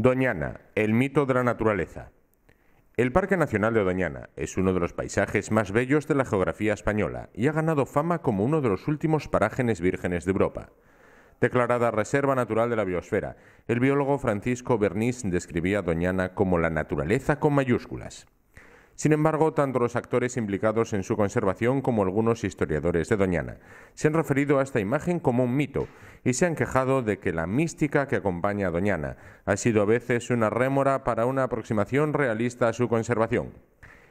Doñana, el mito de la naturaleza. El Parque Nacional de Doñana es uno de los paisajes más bellos de la geografía española y ha ganado fama como uno de los últimos parágenes vírgenes de Europa. Declarada Reserva Natural de la Biosfera, el biólogo Francisco Bernis describía Doñana como la naturaleza con mayúsculas. Sin embargo, tanto los actores implicados en su conservación como algunos historiadores de Doñana se han referido a esta imagen como un mito y se han quejado de que la mística que acompaña a Doñana ha sido a veces una rémora para una aproximación realista a su conservación.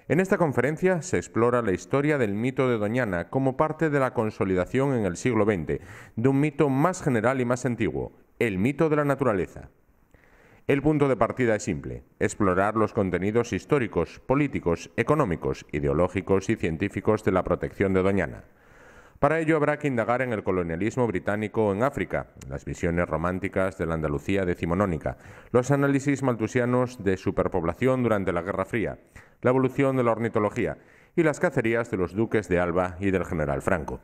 En esta conferencia se explora la historia del mito de Doñana como parte de la consolidación en el siglo XX de un mito más general y más antiguo, el mito de la naturaleza. El punto de partida es simple, explorar los contenidos históricos, políticos, económicos, ideológicos y científicos de la protección de Doñana. Para ello habrá que indagar en el colonialismo británico en África, las visiones románticas de la Andalucía decimonónica, los análisis maltusianos de superpoblación durante la Guerra Fría, la evolución de la ornitología y las cacerías de los duques de Alba y del general Franco.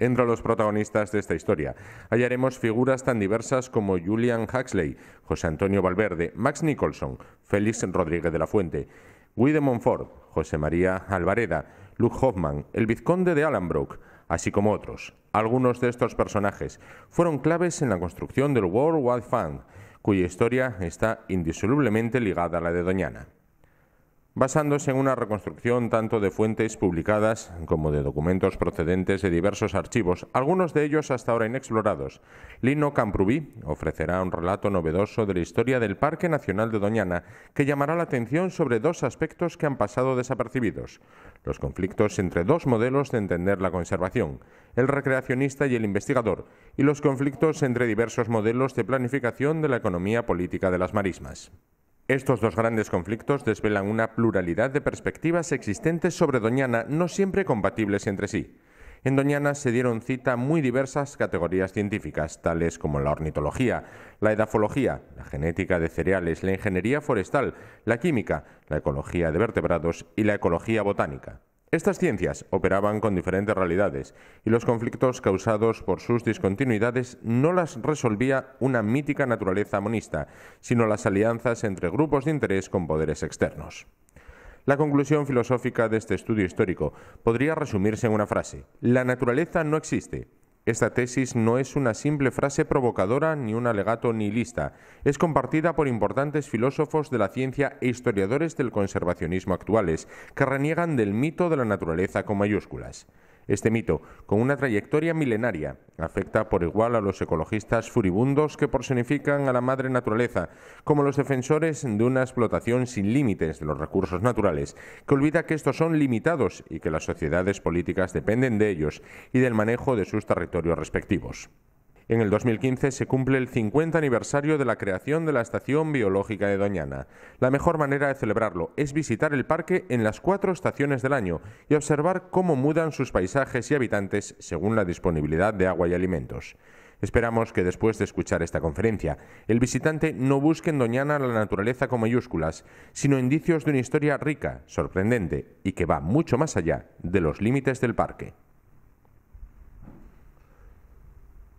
Entre los protagonistas de esta historia hallaremos figuras tan diversas como Julian Huxley, José Antonio Valverde, Max Nicholson, Félix Rodríguez de la Fuente, Guy de Montfort, José María Alvareda, Luke Hoffman, el vizconde de Allenbrook, así como otros. Algunos de estos personajes fueron claves en la construcción del World Wide Fund, cuya historia está indisolublemente ligada a la de Doñana basándose en una reconstrucción tanto de fuentes publicadas como de documentos procedentes de diversos archivos, algunos de ellos hasta ahora inexplorados. Lino Camprubí ofrecerá un relato novedoso de la historia del Parque Nacional de Doñana que llamará la atención sobre dos aspectos que han pasado desapercibidos, los conflictos entre dos modelos de entender la conservación, el recreacionista y el investigador, y los conflictos entre diversos modelos de planificación de la economía política de las marismas. Estos dos grandes conflictos desvelan una pluralidad de perspectivas existentes sobre Doñana, no siempre compatibles entre sí. En Doñana se dieron cita muy diversas categorías científicas, tales como la ornitología, la edafología, la genética de cereales, la ingeniería forestal, la química, la ecología de vertebrados y la ecología botánica. Estas ciencias operaban con diferentes realidades y los conflictos causados por sus discontinuidades no las resolvía una mítica naturaleza monista, sino las alianzas entre grupos de interés con poderes externos. La conclusión filosófica de este estudio histórico podría resumirse en una frase. La naturaleza no existe, esta tesis no es una simple frase provocadora ni un alegato nihilista. Es compartida por importantes filósofos de la ciencia e historiadores del conservacionismo actuales, que reniegan del mito de la naturaleza con mayúsculas. Este mito, con una trayectoria milenaria, afecta por igual a los ecologistas furibundos que personifican a la madre naturaleza, como los defensores de una explotación sin límites de los recursos naturales, que olvida que estos son limitados y que las sociedades políticas dependen de ellos y del manejo de sus territorios respectivos. En el 2015 se cumple el 50 aniversario de la creación de la Estación Biológica de Doñana. La mejor manera de celebrarlo es visitar el parque en las cuatro estaciones del año y observar cómo mudan sus paisajes y habitantes según la disponibilidad de agua y alimentos. Esperamos que después de escuchar esta conferencia, el visitante no busque en Doñana la naturaleza con mayúsculas, sino indicios de una historia rica, sorprendente y que va mucho más allá de los límites del parque.